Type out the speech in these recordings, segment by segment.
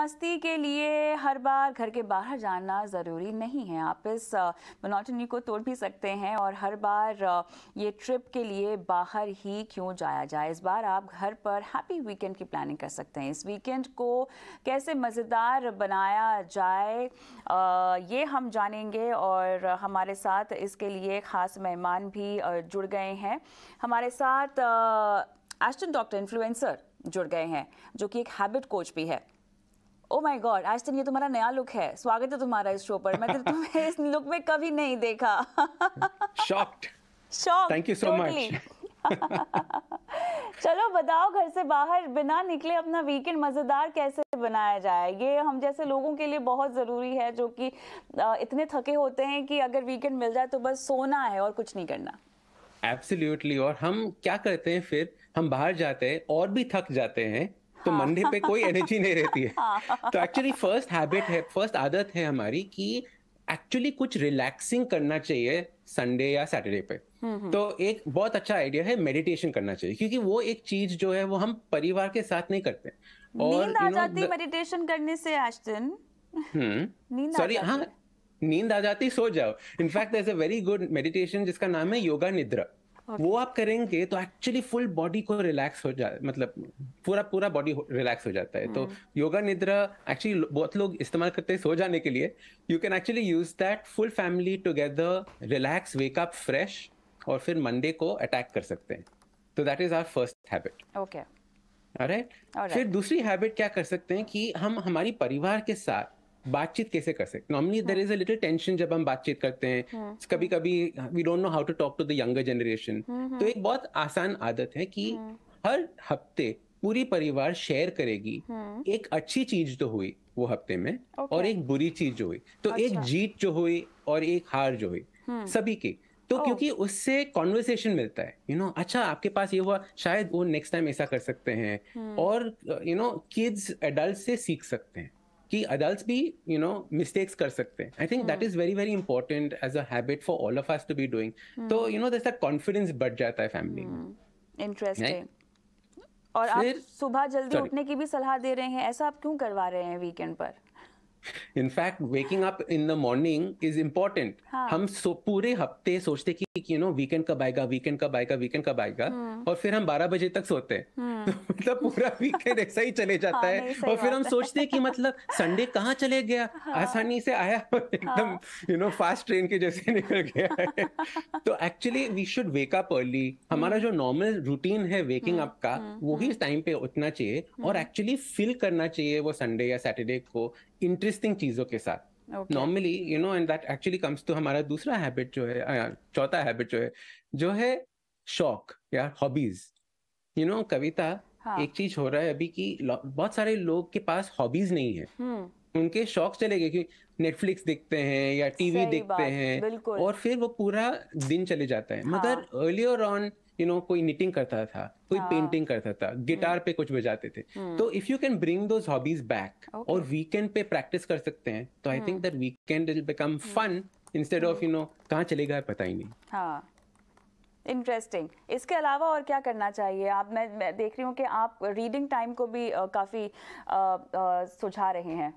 मस्ती के लिए हर बार घर के बाहर जाना ज़रूरी नहीं है आप इस मनोटनी को तोड़ भी सकते हैं और हर बार ये ट्रिप के लिए बाहर ही क्यों जाया जाए इस बार आप घर पर हैप्पी वीकेंड की प्लानिंग कर सकते हैं इस वीकेंड को कैसे मज़ेदार बनाया जाए ये हम जानेंगे और हमारे साथ इसके लिए ख़ास मेहमान भी जुड़ गए हैं हमारे साथ एस्टन डॉक्टर इन्फ्लुएंसर जुड़ गए हैं जो कि एक हैबिट कोच भी है ओ माय गॉड आज तक तो ये तुम्हारा नया लुक है स्वागत है तुम्हारा इस शो पर मैं तो तुम्हें इस लुक में कभी नहीं देखा shocked shocked thank you so much चलो बताओ घर से बाहर बिना निकले अपना वीकेंड मज़ेदार कैसे बनाया जाए ये हम जैसे लोगों के लिए बहुत ज़रूरी है जो कि इतने थके होते हैं कि अगर वीकेंड मिल जाए तो बस सोना है और कुछ नहीं करना एब्सोल्युटली और हम क्या करते हैं फिर हम बाहर जाते हैं और भी थक जाते हैं तो हाँ। मंडे पे कोई एनर्जी नहीं रहती है हाँ। तो एक्चुअली फर्स्ट हैबिट है फर्स्ट आदत है हमारी कि एक्चुअली कुछ रिलैक्सिंग करना चाहिए संडे या सैटरडे पे हम्म, हम्म। तो एक बहुत अच्छा आइडिया है मेडिटेशन करना चाहिए क्योंकि वो एक चीज जो है वो हम परिवार के साथ नहीं करते और नींद आ जाती मेडिटेशन करने से आज दिन सॉरी हम्म। हाँ नींद आ जाती सो जाओ in fact there is a very good meditation जिसका नाम है योगा निद्रा वो आप करेंगे तो एक्चुअली फुल बॉडी को रिलैक्स हो जाए मतलब पूरा पूरा बॉडी रिलैक्स हो जाता है तो योगा निद्रा एक्चुअली बहुत लोग इस्तेमाल करते हैं सो जाने के लिए you can actually use that full family together relax wake up fresh और फिर मंडे को अटैक कर सकते हैं तो that is our first habit okay right फिर दूसरी हैबिट क्या कर सकते हैं कि हम हमारी परिवार के साथ बातचीत कैसे कर सकते normally there is a little tension जब हम बातचीत करते हैं कभी कभी we don't know how to talk to the younger generation तो एक बहुत आसान आदत है कि हाँ। हर हफ्ते पूरी परिवार शेयर करेगी हाँ। एक अच्छी चीज तो हुई वो हफ्ते में okay. और एक बुरी चीज जो हुई तो अच्छा। एक जीत जो हुई और एक हार जो हुई हाँ। सभी की तो oh. क्योंकि उससे कॉन्वर्सेशन मिलता है यू you नो know, अच्छा आपके पास ये हुआ शायद वो नेक्स्ट टाइम ऐसा कर सकते हैं और यू नो किड्स एडल्ट से सीख सकते हैं कि अडल्ट भी यू नो मिस्टेक्स कर सकते हैं I think that is very very important as a habit for all of us to be doing तो यू नो दैट कॉन्फिडेंस बढ़ जाता है फैमिली में इंटरेस्टिंग hmm. और आप सुबह जल्दी उठने की भी सलाह दे रहे हैं ऐसा आप क्यों करवा रहे हैं वीकेंड पर in fact waking up in the morning is important हम सो, पूरे हफ्ते सोचते कि यू नो वीकेंड कब आएगा वीकेंड कब आएगा वीकेंड कब आएगा हम्म। और फिर हम 12 बजे तक सोते हैं तो मतलब पूरा वीकेंड ऐसा ही चले जाता हाँ, है और फिर हम सोचते हैं कि मतलब संडे कहाँ चले गया हाँ। आसानी से आया एकदम यू नो फास्ट ट्रेन के जैसे निकल गया है तो actually we should wake up early हमारा हम्म। जो नॉर्मल रूटीन है वेकिंग अप का वही टाइम पे उठना चाहिए और एक्चुअली फिल करना चाहिए वो संडे या सैटरडे को इंटरेस्टिंग चीजों के साथ normally you know and that actually comes to हमारा दूसरा हैबिट जो है चौथा हैबिट जो है जो है शौक या हॉबीज यू नो कविता हाँ. एक चीज हो रहा है अभी कि बहुत सारे लोग के पास हॉबीज नहीं है हुँ. हम्म। उनके शौक चले गए कि नेटफ्लिक्स देखते हैं या टीवी देखते हैं और फिर वो पूरा दिन चले जाता है हाँ. मगर अर्लियर ऑन यू नो कोई निटिंग करता था कोई पेंटिंग हाँ। करता था गिटार हम्म। पे कुछ बजाते थे हम्म। तो if you can bring those hobbies back और वीकेंड पे प्रैक्टिस कर सकते हैं तो I think that weekend will become fun instead of you know कहाँ चले गए पता ही नहीं हाँ इंटरेस्टिंग इसके अलावा और क्या करना चाहिए आप मैं, मैं देख रही हूँ कि आप रीडिंग टाइम को भी आ, काफी सुझा रहे हैं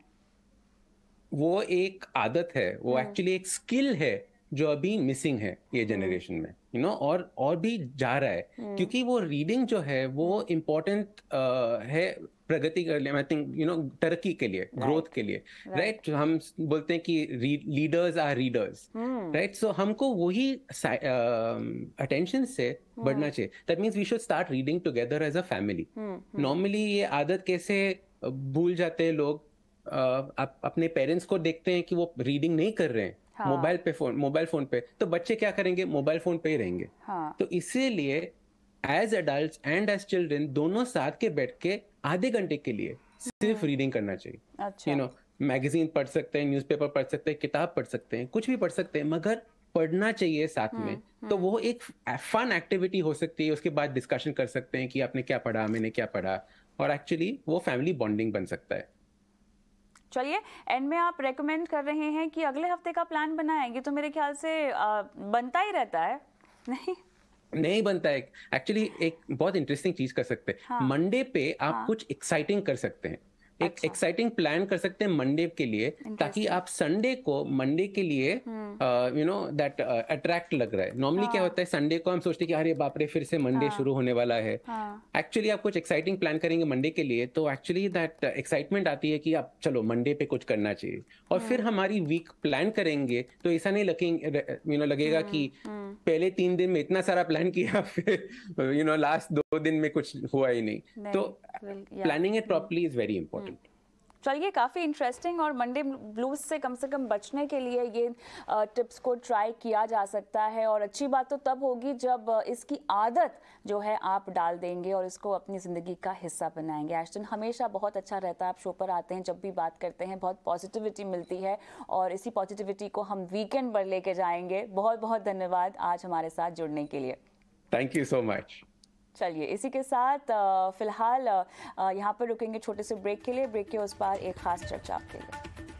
वो एक आदत है वो एक्चुअली हम्म। एक स्किल है जो अभी मिसिंग है ये जनरेशन में यू नो और और भी जा रहा है hmm. क्योंकि वो रीडिंग जो है वो इम्पोर्टेंट हम्म। uh, है प्रगति के लिए आई थिंक यू नो तरक्की के लिए ग्रोथ right. के लिए राइट right. right? तो हम बोलते हैं कि leaders are readers right so हमको वही अटेंशन uh, से hmm. बढ़ना चाहिए that means we should start reading together as a family normally ये आदत कैसे भूल जाते हैं लोग uh, आप अपने पेरेंट्स को देखते हैं कि वो रीडिंग नहीं कर रहे हैं हाँ। मोबाइल पे फोन मोबाइल फोन पे तो बच्चे क्या करेंगे मोबाइल फोन पे ही रहेंगे हाँ. तो इसीलिए as adult and as children दोनों साथ के बैठ के आधे घंटे के लिए सिर्फ रीडिंग हम्म। करना चाहिए यू नो मैगजीन पढ़ सकते हैं न्यूज़पेपर पढ़ सकते हैं किताब पढ़ सकते हैं कुछ भी पढ़ सकते हैं मगर पढ़ना चाहिए साथ में हम्म, हम्म। तो वो एक फन एक्टिविटी हो सकती है उसके बाद डिस्कशन कर सकते हैं कि आपने क्या पढ़ा मैंने क्या पढ़ा और एक्चुअली वो फैमिली बॉन्डिंग बन सकता है चलिए एंड में आप रेकमेंड कर रहे हैं कि अगले हफ्ते का प्लान बनाएंगे तो मेरे ख्याल से आ, बनता ही रहता है नहीं नहीं बनता है एक्चुअली एक बहुत इंटरेस्टिंग चीज कर सकते हैं हाँ, मंडे पे आप हाँ, कुछ एक्साइटिंग कर सकते हैं एक एक्साइटिंग अच्छा। प्लान कर सकते हैं मंडे के लिए ताकि आप संडे को मंडे के लिए यू नो दैट अट्रैक्ट लग रहा है नॉर्मली हाँ। क्या होता है संडे को हम सोचते हैं कि अरे बाप रे फिर से मंडे हाँ। शुरू होने वाला है एक्चुअली हाँ। आप कुछ एक्साइटिंग प्लान करेंगे मंडे के लिए तो एक्चुअली दैट एक्साइटमेंट आती है कि आप चलो मंडे पे कुछ करना चाहिए और हम्म। फिर हमारी वीक प्लान करेंगे तो ऐसा नहीं लगेंगे यू नो लगेगा हम्म, कि हम्म। पहले तीन दिन में इतना सारा प्लान किया फिर यू नो लास्ट दो दिन में कुछ हुआ ही नहीं तो planning it properly is very important तो चलिए काफ़ी इंटरेस्टिंग और मंडे ब्लूज से कम से कम बचने के लिए ये टिप्स को ट्राई किया जा सकता है और अच्छी बात तो तब होगी जब इसकी आदत जो है आप डाल देंगे और इसको अपनी ज़िंदगी का हिस्सा बनाएंगे एस्टन हमेशा बहुत अच्छा रहता है आप शो पर आते हैं जब भी बात करते हैं बहुत पॉजिटिविटी मिलती है और इसी पॉजिटिविटी को हम वीकेंड पर लेके जाएंगे बहुत बहुत धन्यवाद आज हमारे साथ जुड़ने के लिए थैंक यू सो मच चलिए इसी के साथ फ़िलहाल यहाँ पर रुकेंगे छोटे से ब्रेक के लिए ब्रेक के उस पर एक ख़ास चर्चा आपके लिए